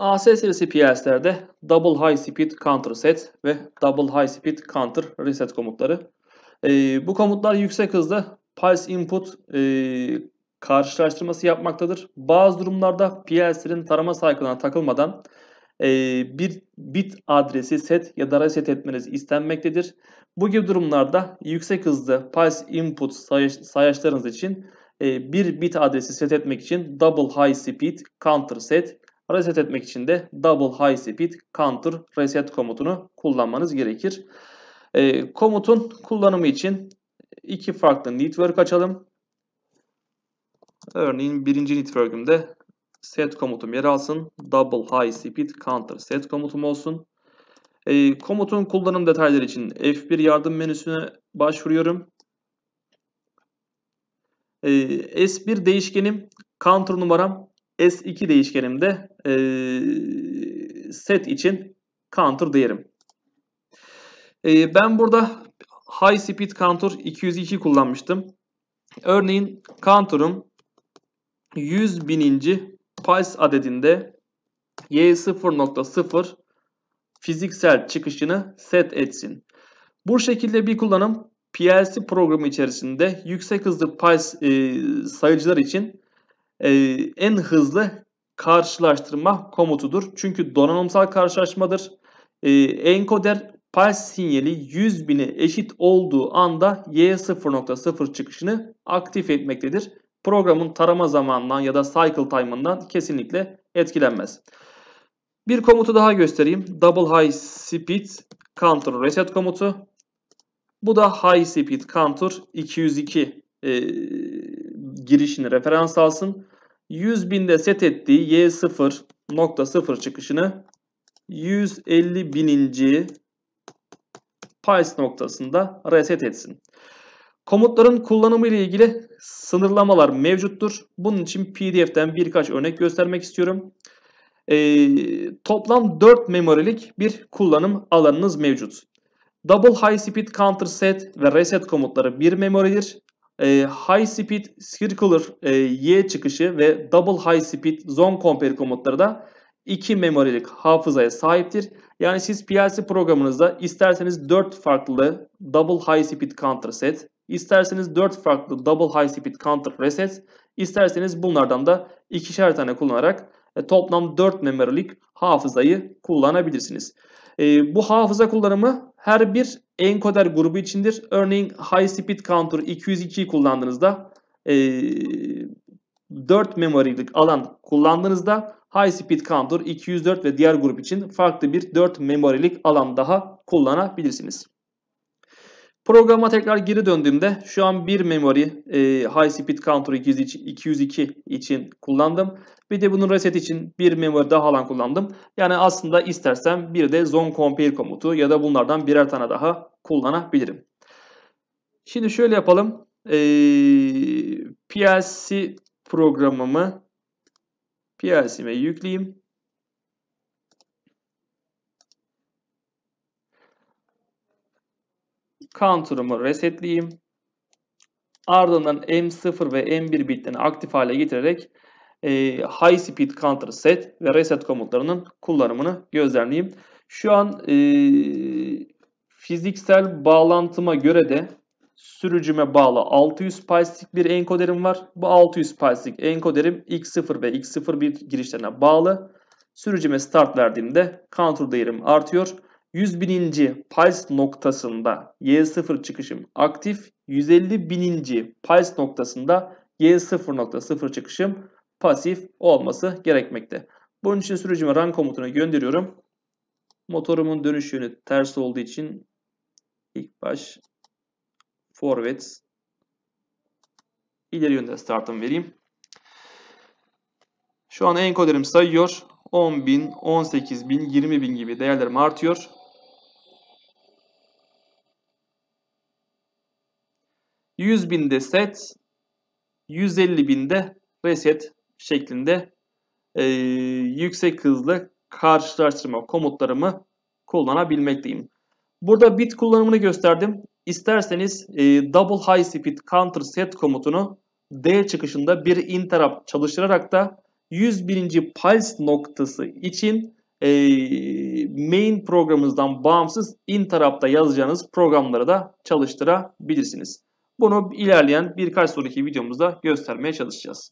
AS serisi PLS'lerde Double High Speed Counter Set ve Double High Speed Counter Reset komutları. E, bu komutlar yüksek hızda Pulse Input e, karşılaştırması yapmaktadır. Bazı durumlarda PLS'lerin tarama cycle'ına takılmadan e, bir bit adresi set ya da reset etmeniz istenmektedir. Bu gibi durumlarda yüksek hızlı pulse input sayaç, sayaçlarınız için e, bir bit adresi set etmek için double high speed counter set Reset etmek için de double high speed counter reset komutunu kullanmanız gerekir. E, komutun kullanımı için iki farklı network açalım. Örneğin birinci network'ümde set komutum yer alsın. Double high speed counter set komutum olsun. E, komutun kullanım detayları için F1 yardım menüsüne başvuruyorum. E, ee, S1 değişkenim counter numaram S2 değişkenimde e, set için counter diyelim. E, ben burada high speed counter 202 kullanmıştım. Örneğin counter'ım 100 bininci pulse adedinde Y0.0 fiziksel çıkışını set etsin. Bu şekilde bir kullanım PLC programı içerisinde yüksek hızlı pulse e, sayıcılar için e, en hızlı karşılaştırma komutudur. Çünkü donanımsal karşılaşmadır. E, encoder pulse sinyali 100 bine eşit olduğu anda Y0.0 çıkışını aktif etmektedir. Programın tarama zamanından ya da cycle time'ından kesinlikle etkilenmez. Bir komutu daha göstereyim. Double high speed counter reset komutu. Bu da high speed counter 202 e, girişini referans alsın. 100 binde set ettiği Y0.0 çıkışını 150 bininci Pies noktasında reset etsin. Komutların kullanımı ile ilgili sınırlamalar mevcuttur. Bunun için pdf'den birkaç örnek göstermek istiyorum. Ee, toplam 4 memorilik bir kullanım alanınız mevcut. Double High Speed Counter Set ve Reset komutları bir memoridir e, High Speed Circular e, Y çıkışı ve Double High Speed Zone Compare komutları da 2 memorilik hafızaya sahiptir. Yani siz PLC programınızda isterseniz 4 farklı Double High Speed Counter Set, isterseniz 4 farklı Double High Speed Counter Reset, isterseniz bunlardan da ikişer tane kullanarak e, toplam 4 memorilik hafızayı kullanabilirsiniz. E, bu hafıza kullanımı her bir enkoder grubu içindir. Örneğin high speed counter 202'yi kullandığınızda e, 4 memory'lik alan kullandığınızda high speed counter 204 ve diğer grup için farklı bir 4 memory'lik alan daha kullanabilirsiniz. Programa tekrar geri döndüğümde şu an bir memory e, High Speed Counter 202, 202 için kullandım. Bir de bunun reset için bir memory daha alan kullandım. Yani aslında istersen bir de zone compare komutu ya da bunlardan birer tane daha kullanabilirim. Şimdi şöyle yapalım. E, PLC programımı PLC'me yükleyeyim. counter'ımı resetleyeyim. Ardından M0 ve M1 bitlerini aktif hale getirerek e, high speed counter set ve reset komutlarının kullanımını gözlemleyeyim. Şu an e, fiziksel bağlantıma göre de sürücüme bağlı 600 PyStick bir enkoderim var. Bu 600 PyStick enkoderim X0 ve X01 girişlerine bağlı. Sürücüme start verdiğimde counter değerim artıyor. 100 bininci pulse noktasında Y0 çıkışım aktif. 150 bininci pulse noktasında Y0.0 çıkışım pasif olması gerekmekte. Bunun için sürücümü run komutunu gönderiyorum. Motorumun dönüş yönü ters olduğu için ilk baş forward ileri yönde startım vereyim. Şu an encoder'im sayıyor. 10.000, 18.000, 20.000 gibi değerlerim artıyor. 100 binde set, 150 binde reset şeklinde e, yüksek hızlı karşılaştırma komutlarımı kullanabilmekteyim. Burada bit kullanımını gösterdim. İsterseniz e, double high speed counter set komutunu D çıkışında bir interrupt çalıştırarak da 101. pulse noktası için e, main programımızdan bağımsız interrupt'ta yazacağınız programları da çalıştırabilirsiniz. Bunu ilerleyen birkaç sonraki videomuzda göstermeye çalışacağız.